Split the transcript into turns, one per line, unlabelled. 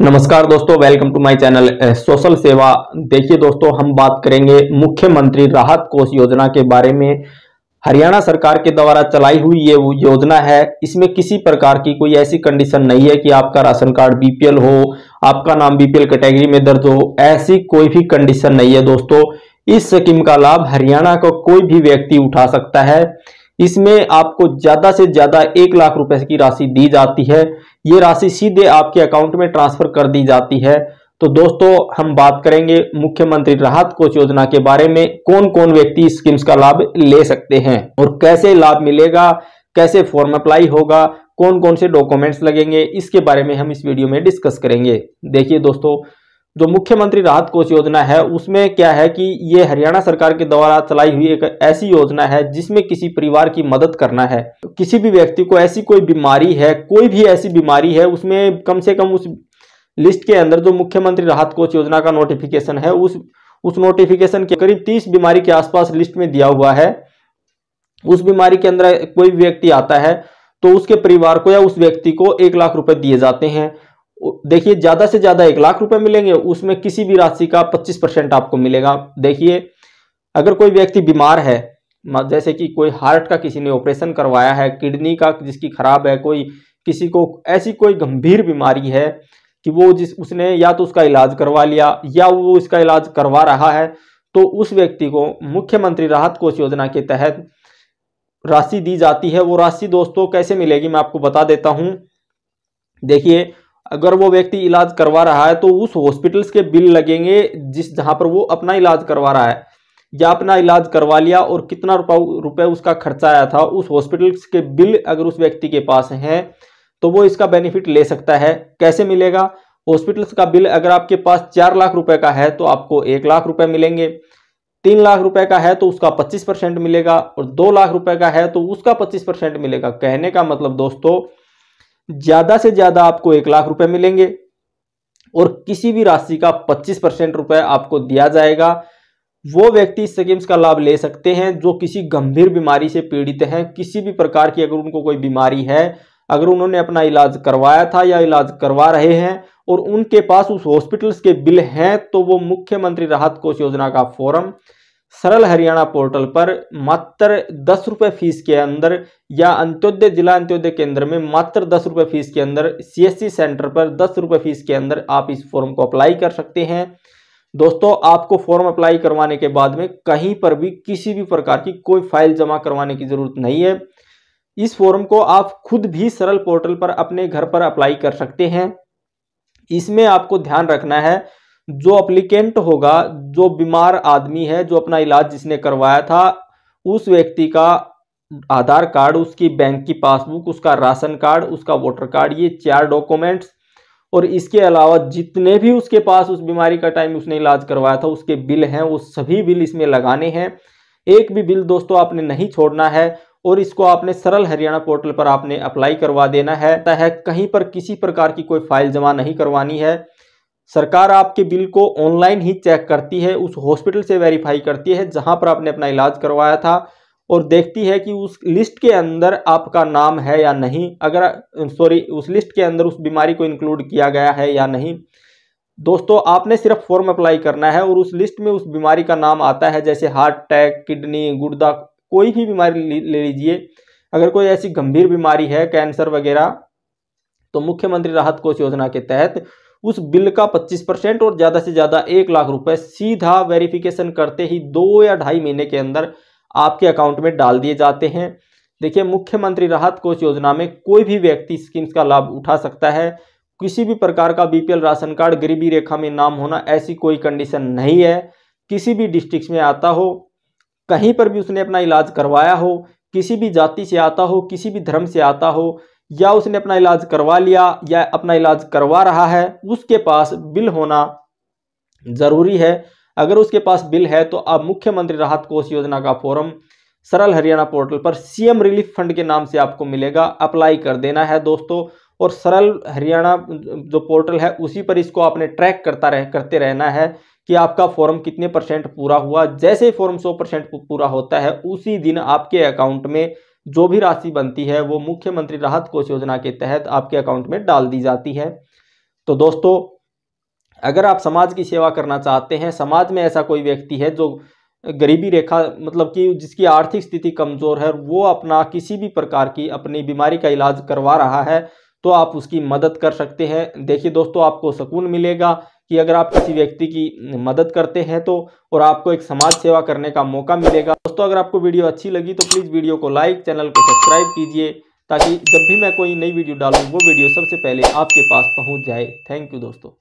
नमस्कार दोस्तों welcome to my channel social सेवा देखिए दोस्तों हम बात करेंगे मुख्यमंत्री राहत कोष योजना के बारे में हरियाणा सरकार के द्वारा चलाई हुई ये वो योजना है इसमें किसी प्रकार की कोई ऐसी कंडीशन नहीं है कि आपका राशन कार्ड बीपीएल हो आपका नाम बीपीएल कैटेगरी में दर्ज हो ऐसी कोई भी कंडीशन नहीं है दोस्तों इस स्कीम का लाभ हरियाणा का को कोई भी व्यक्ति उठा सकता है इसमें आपको ज़्यादा से ज़्यादा एक लाख रुपए की राशि दी जाती है ये राशि सीधे आपके अकाउंट में ट्रांसफ़र कर दी जाती है तो दोस्तों हम बात करेंगे मुख्यमंत्री राहत कोष योजना के बारे में कौन कौन व्यक्ति स्कीम्स का लाभ ले सकते हैं और कैसे लाभ मिलेगा कैसे फॉर्म अप्लाई होगा कौन कौन से डॉक्यूमेंट्स लगेंगे इसके बारे में हम इस वीडियो में डिस्कस करेंगे देखिए दोस्तों जो मुख्यमंत्री राहत कोष योजना है उसमें क्या है कि ये हरियाणा सरकार के द्वारा चलाई हुई एक ऐसी योजना है जिसमें किसी परिवार की मदद करना है किसी भी व्यक्ति को ऐसी कोई बीमारी है कोई भी ऐसी बीमारी है उसमें कम से कम उस लिस्ट के अंदर जो मुख्यमंत्री राहत कोष योजना का नोटिफिकेशन है उस उस नोटिफिकेशन के करीब तीस बीमारी के आसपास लिस्ट में दिया हुआ है उस बीमारी के अंदर कोई व्यक्ति आता है तो उसके परिवार को या उस व्यक्ति को एक लाख रुपए दिए जाते हैं देखिए ज़्यादा से ज़्यादा एक लाख रुपए मिलेंगे उसमें किसी भी राशि का पच्चीस परसेंट आपको मिलेगा देखिए अगर कोई व्यक्ति बीमार है जैसे कि कोई हार्ट का किसी ने ऑपरेशन करवाया है किडनी का जिसकी खराब है कोई किसी को ऐसी कोई गंभीर बीमारी है कि वो जिस उसने या तो उसका इलाज करवा लिया या वो इसका इलाज करवा रहा है तो उस व्यक्ति को मुख्यमंत्री राहत कोष योजना के तहत राशि दी जाती है वो राशि दोस्तों कैसे मिलेगी मैं आपको बता देता हूं देखिए अगर वो व्यक्ति इलाज करवा रहा है तो उस हॉस्पिटल्स के बिल लगेंगे जिस जहाँ पर वो अपना इलाज करवा रहा है या अपना इलाज करवा लिया और कितना रुपा रुपये उसका खर्चा आया था उस हॉस्पिटल्स के बिल अगर उस व्यक्ति के पास हैं तो वो इसका बेनिफिट ले सकता है कैसे मिलेगा हॉस्पिटल्स का बिल अगर आपके पास चार लाख रुपए का है तो आपको एक लाख रुपए मिलेंगे तीन लाख रुपए का है तो उसका पच्चीस परसेंट मिलेगा और दो लाख रुपए का है तो उसका पच्चीस परसेंट मिलेगा कहने का मतलब दोस्तों ज्यादा से ज्यादा आपको एक लाख रुपए मिलेंगे और किसी भी राशि का 25 परसेंट रुपए आपको दिया जाएगा वो व्यक्ति इस स्कीम्स का लाभ ले सकते हैं जो किसी गंभीर बीमारी से पीड़ित हैं किसी भी प्रकार की अगर उनको कोई बीमारी है अगर उन्होंने अपना इलाज करवाया था या इलाज करवा रहे हैं और उनके पास उस हॉस्पिटल्स के बिल हैं तो वो मुख्यमंत्री राहत कोष योजना का फॉर्म सरल हरियाणा पोर्टल पर मात्र दस रुपये फीस के अंदर या अंत्योदय जिला अंत्योदय केंद्र में मात्र दस रुपये फीस के अंदर सीएससी सेंटर पर दस रुपये फीस के अंदर आप इस फॉर्म को अप्लाई कर सकते हैं दोस्तों आपको फॉर्म अप्लाई करवाने के बाद में कहीं पर भी किसी भी प्रकार की कोई फाइल जमा करवाने की ज़रूरत नहीं है इस फॉर्म को आप खुद भी सरल पोर्टल पर अपने घर पर अप्लाई कर सकते हैं इसमें आपको ध्यान रखना है जो अप्लीकेंट होगा जो बीमार आदमी है जो अपना इलाज जिसने करवाया था उस व्यक्ति का आधार कार्ड उसकी बैंक की पासबुक उसका राशन कार्ड उसका वोटर कार्ड ये चार डॉक्यूमेंट्स और इसके अलावा जितने भी उसके पास उस बीमारी का टाइम उसने इलाज करवाया था उसके बिल हैं वो सभी बिल इसमें लगाने हैं एक भी बिल दोस्तों आपने नहीं छोड़ना है और इसको आपने सरल हरियाणा पोर्टल पर आपने अप्लाई करवा देना है है कहीं पर किसी प्रकार की कोई फाइल जमा नहीं करवानी है सरकार आपके बिल को ऑनलाइन ही चेक करती है उस हॉस्पिटल से वेरीफाई करती है जहां पर आपने अपना इलाज करवाया था और देखती है कि उस लिस्ट के अंदर आपका नाम है या नहीं अगर सॉरी उस लिस्ट के अंदर उस बीमारी को इंक्लूड किया गया है या नहीं दोस्तों आपने सिर्फ फॉर्म अप्लाई करना है और उस लिस्ट में उस बीमारी का नाम आता है जैसे हार्ट अटैक किडनी गुर्दा कोई भी बीमारी ले लीजिए अगर कोई ऐसी गंभीर बीमारी है कैंसर वगैरह तो मुख्यमंत्री राहत कोष योजना के तहत उस बिल का 25 परसेंट और ज़्यादा से ज़्यादा एक लाख रुपए सीधा वेरिफिकेशन करते ही दो या ढाई महीने के अंदर आपके अकाउंट में डाल दिए जाते हैं देखिए मुख्यमंत्री राहत कोष योजना में कोई भी व्यक्ति स्कीम्स का लाभ उठा सकता है किसी भी प्रकार का बीपीएल राशन कार्ड गरीबी रेखा में नाम होना ऐसी कोई कंडीशन नहीं है किसी भी डिस्ट्रिक्ट में आता हो कहीं पर भी उसने अपना इलाज करवाया हो किसी भी जाति से आता हो किसी भी धर्म से आता हो या उसने अपना इलाज करवा लिया या अपना इलाज करवा रहा है उसके पास बिल होना ज़रूरी है अगर उसके पास बिल है तो आप मुख्यमंत्री राहत कोष योजना का फॉर्म सरल हरियाणा पोर्टल पर सीएम रिलीफ फंड के नाम से आपको मिलेगा अप्लाई कर देना है दोस्तों और सरल हरियाणा जो पोर्टल है उसी पर इसको आपने ट्रैक करता रह करते रहना है कि आपका फॉर्म कितने परसेंट पूरा हुआ जैसे फॉर्म सौ परसेंट पूरा होता है उसी दिन आपके अकाउंट में जो भी राशि बनती है वो मुख्यमंत्री राहत कोष योजना के तहत आपके अकाउंट में डाल दी जाती है तो दोस्तों अगर आप समाज की सेवा करना चाहते हैं समाज में ऐसा कोई व्यक्ति है जो गरीबी रेखा मतलब कि जिसकी आर्थिक स्थिति कमज़ोर है वो अपना किसी भी प्रकार की अपनी बीमारी का इलाज करवा रहा है तो आप उसकी मदद कर सकते हैं देखिए दोस्तों आपको सुकून मिलेगा कि अगर आप किसी व्यक्ति की मदद करते हैं तो और आपको एक समाज सेवा करने का मौका मिलेगा दोस्तों अगर आपको वीडियो अच्छी लगी तो प्लीज़ वीडियो को लाइक चैनल को सब्सक्राइब कीजिए ताकि जब भी मैं कोई नई वीडियो डालूँ वो वीडियो सबसे पहले आपके पास पहुँच जाए थैंक यू दोस्तों